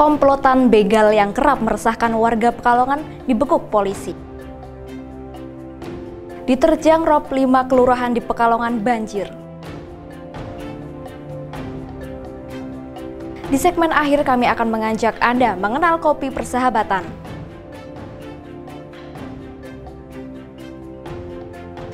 komplotan begal yang kerap meresahkan warga Pekalongan dibekuk polisi. Diterjang rob 5 kelurahan di Pekalongan banjir. Di segmen akhir kami akan mengajak Anda mengenal kopi persahabatan.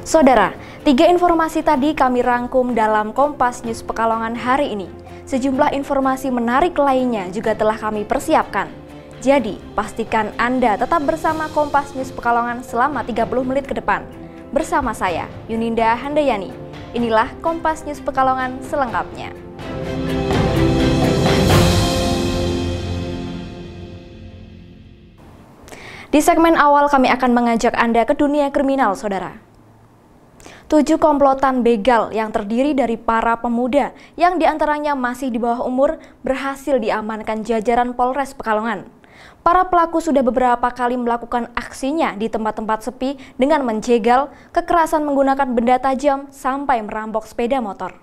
Saudara, tiga informasi tadi kami rangkum dalam Kompas News Pekalongan hari ini sejumlah informasi menarik lainnya juga telah kami persiapkan. Jadi, pastikan Anda tetap bersama Kompas News Pekalongan selama 30 menit ke depan. Bersama saya, Yuninda Handayani. Inilah Kompas News Pekalongan selengkapnya. Di segmen awal kami akan mengajak Anda ke dunia kriminal, Saudara tujuh komplotan begal yang terdiri dari para pemuda yang diantaranya masih di bawah umur berhasil diamankan jajaran Polres Pekalongan. Para pelaku sudah beberapa kali melakukan aksinya di tempat-tempat sepi dengan menjegal, kekerasan menggunakan benda tajam, sampai merampok sepeda motor.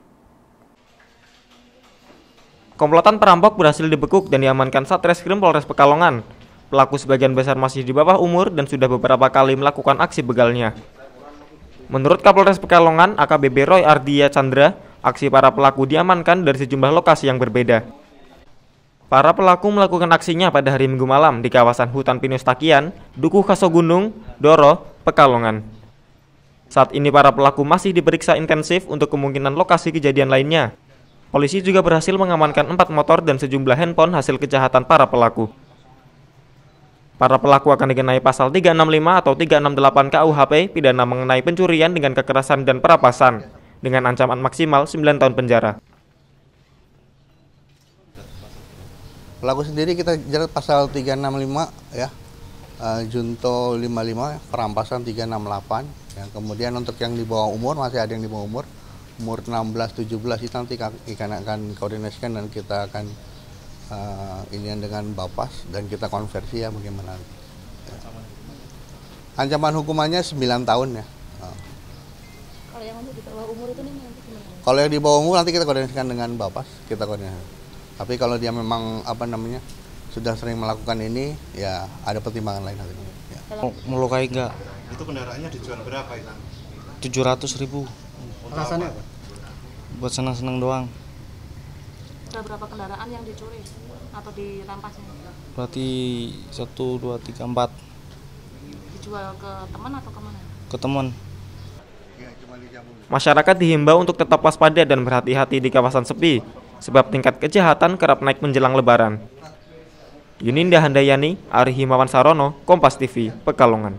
Komplotan perampok berhasil dibekuk dan diamankan Satreskrim Polres Pekalongan. Pelaku sebagian besar masih di bawah umur dan sudah beberapa kali melakukan aksi begalnya. Menurut Kapolres Pekalongan AKBP Roy Ardia Chandra, aksi para pelaku diamankan dari sejumlah lokasi yang berbeda. Para pelaku melakukan aksinya pada hari Minggu malam di kawasan hutan pinus Takian, Dukuh Kaso Gunung, Doro, Pekalongan. Saat ini para pelaku masih diperiksa intensif untuk kemungkinan lokasi kejadian lainnya. Polisi juga berhasil mengamankan empat motor dan sejumlah handphone hasil kejahatan para pelaku. Para pelaku akan dikenai pasal 365 atau 368 KUHP pidana mengenai pencurian dengan kekerasan dan perampasan dengan ancaman maksimal 9 tahun penjara. Pelaku sendiri kita jerat pasal 365 ya. Uh, Junto 55 perampasan 368 ya. Kemudian untuk yang di bawah umur masih ada yang di bawah umur umur 16 17 itu nanti akan akan koordinasikan dan kita akan uh, eh, ini dengan Bapas dan kita konversi ya bagaimana. Ya. Ancaman hukumannya 9 tahun ya. Ah. Kalau yang di bawah umur itu nih nanti Kalau yang di bawah umur nanti kita koordinasikan dengan Bapas, kita koordinasi. Tapi kalau dia memang apa namanya sudah sering melakukan ini, ya ada pertimbangan lain nanti. Ya. Oh, melukai enggak? Itu kendaraannya dijual berapa, Tujuh 700 ribu. Alasannya Buat senang-senang doang ada berapa kendaraan yang dicuri atau dirampas berarti satu dua tiga empat dijual ke teman atau kemana ke teman Masyarakat dihimbau untuk tetap waspada dan berhati-hati di kawasan sepi, sebab tingkat kejahatan kerap naik menjelang lebaran. Yuninda Handayani, Ari Himawan Sarono, Kompas TV, Pekalongan.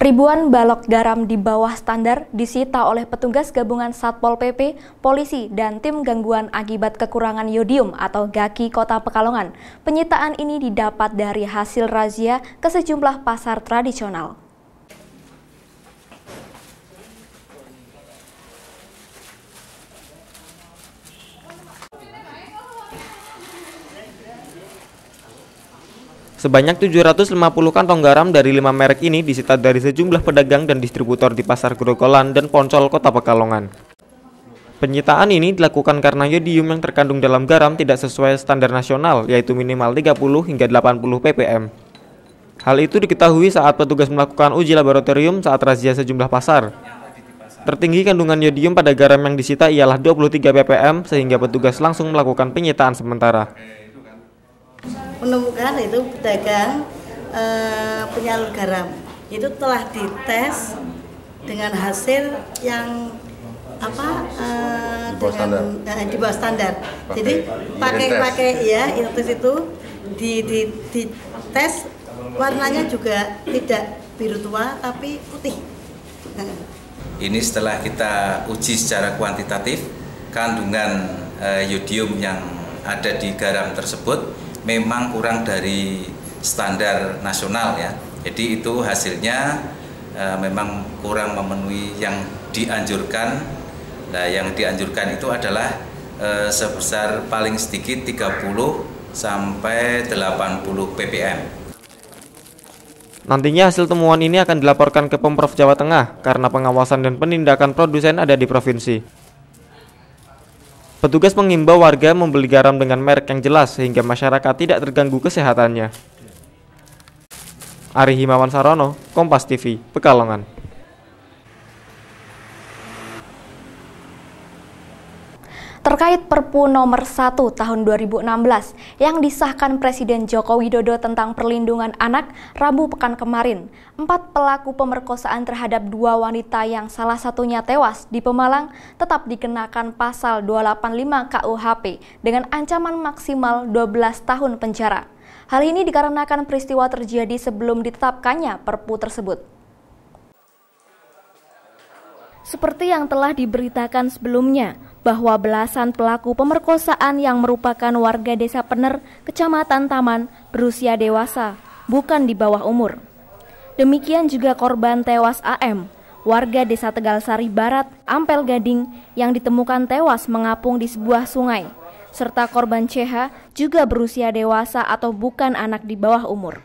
Ribuan balok garam di bawah standar disita oleh petugas gabungan Satpol PP, polisi, dan tim gangguan akibat kekurangan yodium atau gaki kota Pekalongan. Penyitaan ini didapat dari hasil razia ke sejumlah pasar tradisional. Sebanyak 750 kantong garam dari 5 merek ini disita dari sejumlah pedagang dan distributor di pasar Grogolan dan Poncol, Kota Pekalongan. Penyitaan ini dilakukan karena yodium yang terkandung dalam garam tidak sesuai standar nasional, yaitu minimal 30 hingga 80 ppm. Hal itu diketahui saat petugas melakukan uji laboratorium saat razia sejumlah pasar. Tertinggi kandungan yodium pada garam yang disita ialah 23 ppm, sehingga petugas langsung melakukan penyitaan sementara menemukan itu pedagang e, penyalur garam itu telah dites dengan hasil yang apa e, di bawah dengan, standar, eh, di bawah standar. Eh, Pake, jadi pakai pakai ya itu itu di, di di tes warnanya juga tidak biru tua tapi putih nah. ini setelah kita uji secara kuantitatif kandungan e, yodium yang ada di garam tersebut memang kurang dari standar nasional ya. Jadi itu hasilnya e, memang kurang memenuhi yang dianjurkan. Nah, yang dianjurkan itu adalah e, sebesar paling sedikit 30 sampai 80 ppm. Nantinya hasil temuan ini akan dilaporkan ke Pemprov Jawa Tengah karena pengawasan dan penindakan produsen ada di provinsi. Petugas mengimbau warga membeli garam dengan merek yang jelas sehingga masyarakat tidak terganggu kesehatannya. Ari Himawan Sarono, Kompas TV, Pekalongan. Terkait Perpu nomor 1 tahun 2016 yang disahkan Presiden Joko Widodo tentang perlindungan anak Rabu pekan kemarin, empat pelaku pemerkosaan terhadap dua wanita yang salah satunya tewas di Pemalang tetap dikenakan pasal 285 KUHP dengan ancaman maksimal 12 tahun penjara. Hal ini dikarenakan peristiwa terjadi sebelum ditetapkannya Perpu tersebut. Seperti yang telah diberitakan sebelumnya, bahwa belasan pelaku pemerkosaan yang merupakan warga desa Pener, Kecamatan Taman, berusia dewasa, bukan di bawah umur. Demikian juga korban tewas AM, warga desa Tegal Sari Barat, Ampel Gading, yang ditemukan tewas mengapung di sebuah sungai, serta korban CH juga berusia dewasa atau bukan anak di bawah umur.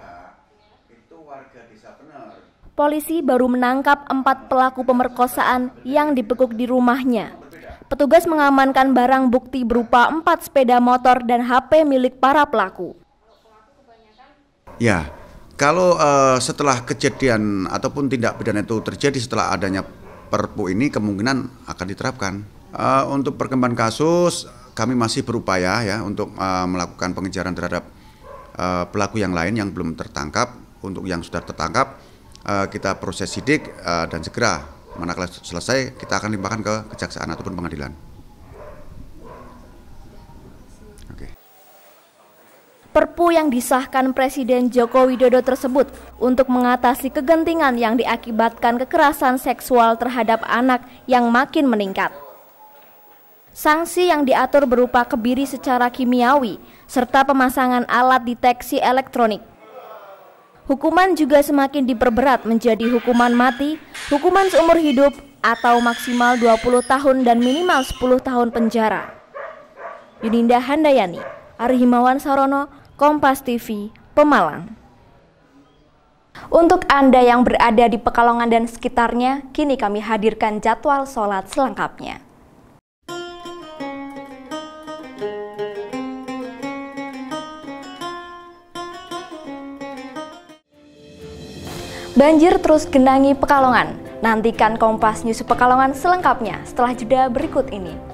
Polisi baru menangkap empat pelaku pemerkosaan yang dibekuk di rumahnya petugas mengamankan barang bukti berupa empat sepeda motor dan HP milik para pelaku. Ya, kalau uh, setelah kejadian ataupun tindak pidana itu terjadi setelah adanya Perpu ini kemungkinan akan diterapkan. Uh, untuk perkembangan kasus kami masih berupaya ya untuk uh, melakukan pengejaran terhadap uh, pelaku yang lain yang belum tertangkap. Untuk yang sudah tertangkap uh, kita proses sidik uh, dan segera manakala selesai kita akan limpahkan ke kejaksaan ataupun pengadilan. Perpu yang disahkan Presiden Joko Widodo tersebut untuk mengatasi kegentingan yang diakibatkan kekerasan seksual terhadap anak yang makin meningkat. Sanksi yang diatur berupa kebiri secara kimiawi serta pemasangan alat deteksi elektronik. Hukuman juga semakin diperberat menjadi hukuman mati, hukuman seumur hidup, atau maksimal 20 tahun dan minimal 10 tahun penjara. Yuninda Handayani, Arhimawan Sarono, Kompas TV, Pemalang. Untuk Anda yang berada di Pekalongan dan sekitarnya, kini kami hadirkan jadwal sholat selengkapnya. Banjir terus genangi Pekalongan. Nantikan Kompas News Pekalongan selengkapnya setelah jeda berikut ini.